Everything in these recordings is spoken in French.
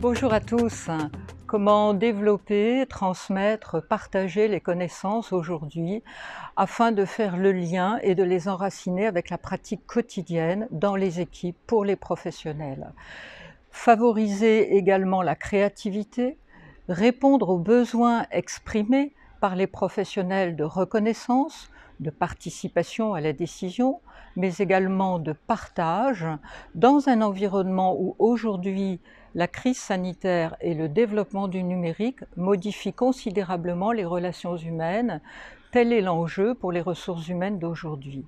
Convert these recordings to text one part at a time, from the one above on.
Bonjour à tous. Comment développer, transmettre, partager les connaissances aujourd'hui afin de faire le lien et de les enraciner avec la pratique quotidienne dans les équipes pour les professionnels. Favoriser également la créativité, répondre aux besoins exprimés par les professionnels de reconnaissance, de participation à la décision, mais également de partage dans un environnement où aujourd'hui la crise sanitaire et le développement du numérique modifient considérablement les relations humaines. Tel est l'enjeu pour les ressources humaines d'aujourd'hui.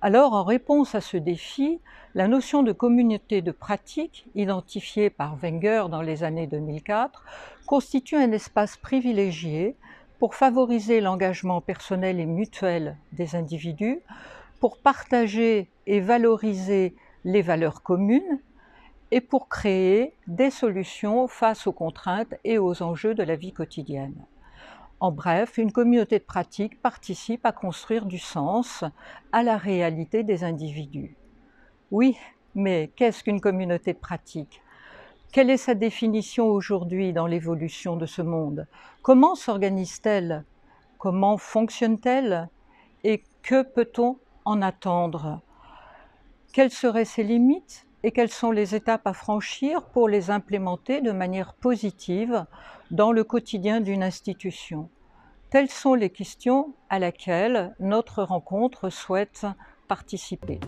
Alors, en réponse à ce défi, la notion de communauté de pratique, identifiée par Wenger dans les années 2004, constitue un espace privilégié pour favoriser l'engagement personnel et mutuel des individus, pour partager et valoriser les valeurs communes et pour créer des solutions face aux contraintes et aux enjeux de la vie quotidienne. En bref, une communauté de pratique participe à construire du sens à la réalité des individus. Oui, mais qu'est-ce qu'une communauté de pratique quelle est sa définition aujourd'hui dans l'évolution de ce monde Comment s'organise-t-elle Comment fonctionne-t-elle Et que peut-on en attendre Quelles seraient ses limites et quelles sont les étapes à franchir pour les implémenter de manière positive dans le quotidien d'une institution Telles sont les questions à laquelle notre rencontre souhaite participer.